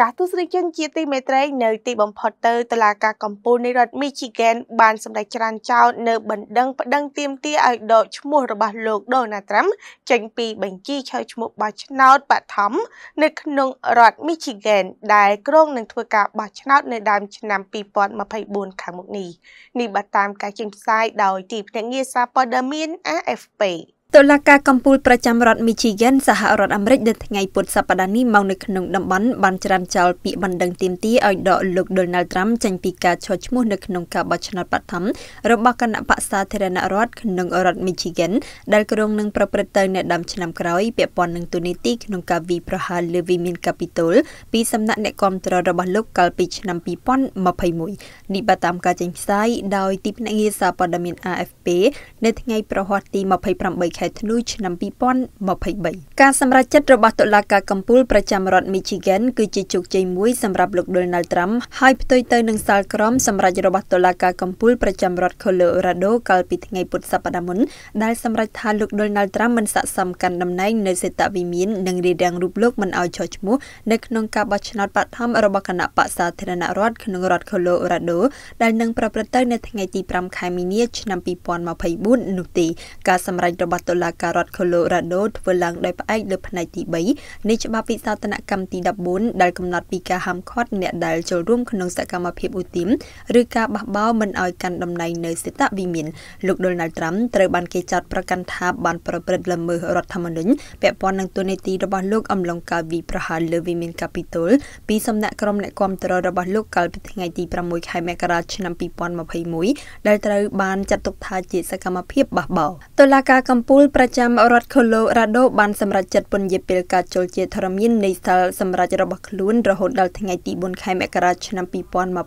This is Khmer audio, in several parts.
ចាស់ទស្សនិកជនជាទីមេត្រីនៅទីបំផុតទៅតុលាការកំពូលនៃរដ្ឋ Michigan បានសម្រេចច្រានចោទនៅបណ្ដឹងប្តឹងទាមទារឲ្យដកឈ្មោះរបស់លោក Donald Trump ចេញពីបញ្ជីឈើឈ្មោះបោះឆ្នោតបឋមនៅក្នុងរដ្ឋ Michigan ដែលក្រុងនឹងធ្វើការបោះឆ្នោតនៅដើមឆ្នាំ2024ខាងមុខនេះនេះបើតាមការចេញផ្សាយដោយទីភ្នាក់ងារសារព័ត៌មាន AFP តុលាការកំពូលប្រចាំរដ្ឋ Michigan សហរដ្ឋអាមេរិកនៅថ្ងៃពុធសប្តាហ៍នេះមកនៅក្នុងតំបន់បានច្រានចោលពាក្យបណ្ដឹងទាមទារឲ្យដកលោក Donald Trump ចេញពីការឈរឈ្មោះនៅក្នុងការបោះឆ្នោតបឋមរបស់គណៈបក្សសាធារណរដ្ឋក្នុងរដ្ឋ Michigan ដែលក្រុងនឹងប្រព្រឹត្តទៅនៅដើមឆ្នាំក្រោយពាក់ព័ន្ធនឹងទូនីតិក្នុងការវាយប្រហារលើវិមានកាពីតុលពីសំណាក់អ្នកគាំទ្ររបស់លោកកាលពីឆ្នាំ2021នេះបើតាមការចេញផ្សាយដោយទីភ្នាក់ងារសារព័ត៌មាន AFP នៅថ្ងៃប្រហ័សទី28ខែខែធ្នូឆ្នាំ2023ការសម្រេចចិត្តរបស់តុលាការកំពូលប្រចាំរដ្ឋ Michigan គឺជាជោគជ័យមួយសម្រាប់លោក Donald Trump ហើយផ្ទុយទៅនឹងសាលក្រមសម្រេចរបស់តុលាការកំពូលប្រចាំរដ្ឋ Colorado កាលពីថ្ងៃពុធសប្តាហ៍មុនដែលសម្រេចថាលោក Donald Trump មិនស័ក្តិសមកាន់តំណែងនៅសេតវិមាននិងរៀបរៀងរូបលោកមិនឲ្យចោះឈ្មោះនៅក្នុងការបោះឆ្នោតបឋមរបស់គណៈបក្សសាធារណរដ្ឋក្នុងរដ្ឋ Colorado ដែលនឹងប្រព្រឹត្តទៅនៅថ្ងៃទី5ខែមីនាឆ្នាំ2024នោះទេការសម្រេចរបស់តុលាការរដ្ឋ Colorado ធ្វើឡើងដោយផ្អែកលើផ្នែកទី3នៃច្បាប់វិសាស្ត្រនកម្មទី14ដែលកំណត់ពីការហាមឃាត់អ្នកដែលចូលរួមក្នុងសកម្មភាពឧទាមឬការបះបោរមិនឲ្យកាន់តំណែងនៅសេតវិមានលោក Donald Trump ត្រូវបានគេចោទប្រកាន់ថាបានប្រព្រឹត្តល្មើសរដ្ឋធម្មនុញ្ញពាក់ព័ន្ធនឹងទូនីតិរបស់លោកអំឡុងកាលវិប្រហារលើវិមាន Capitol ពីសំណាក់ក្រុមអ្នកគាំទ្ររបស់លោកកាលពីថ្ងៃទី6ខែមករាឆ្នាំ2021ដែលត្រូវបានចាត់ទុកថាជាសកម្មភាពបះបោរតុលាការកម្ពុជាលប្រចាំរដ្ឋ Colorado បានសម្រេចចាត់ពន្យាពេលការចូលជាធរមាននៃស្ថានសម្រាប់របស់ខ្លួនរហូតដល់ថ្ងៃទី4ខែមករាឆ្នាំ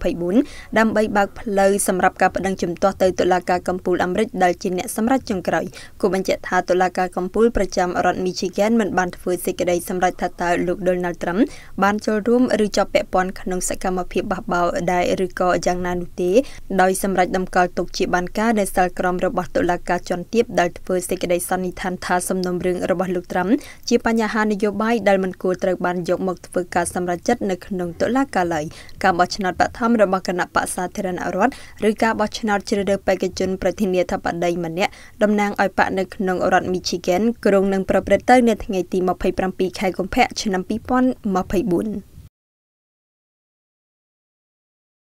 2024ដើម្បីបើកផ្លូវសម្រាប់ការប្តឹងជំទាស់ទៅតុលាការកំពូលអាមេរិកដែលជាអ្នកសម្រេចចុងក្រោយគូបញ្ជាក់ថាតុលាការកំពូលប្រចាំរដ្ឋ Michigan មិនបានធ្វើសេចក្តីសម្រេចថាតើលោក Donald Trump បានចូលរួមឬជាប់ពាក់ព័ន្ធក្នុងសកម្មភាពបះបោរដែរឬក៏យ៉ាងណានោះទេដោយសម្រេចតម្កល់ទុកជាបានការនៅសាលក្រមរបស់តុលាការជាន់ទាបដែលធ្វើសេចក្តីសន្និដ្ឋានថាសំណុំរឿងរបស់លោកត្រាំជាបញ្ហានយោបាយដែលមិនគួរត្រូវបានយកមកធ្វើការសម្រេចចិត្តនៅក្នុងតុលាការឡើយការបោះឆ្នោតបឋមរបស់គណៈបក្សសាធារណរដ្ឋឬការបោះឆ្នោតជ្រើសរើសបេក្ខជនប្រធានាធិបតីម្នាក់តំណាងឲ្យបកនៅក្នុងរដ្ឋ Michigan ក្រុងនឹងប្រព្រឹត្តទៅនៅថ្ងៃទី27ខែកុម្ភៈឆ្នាំ2024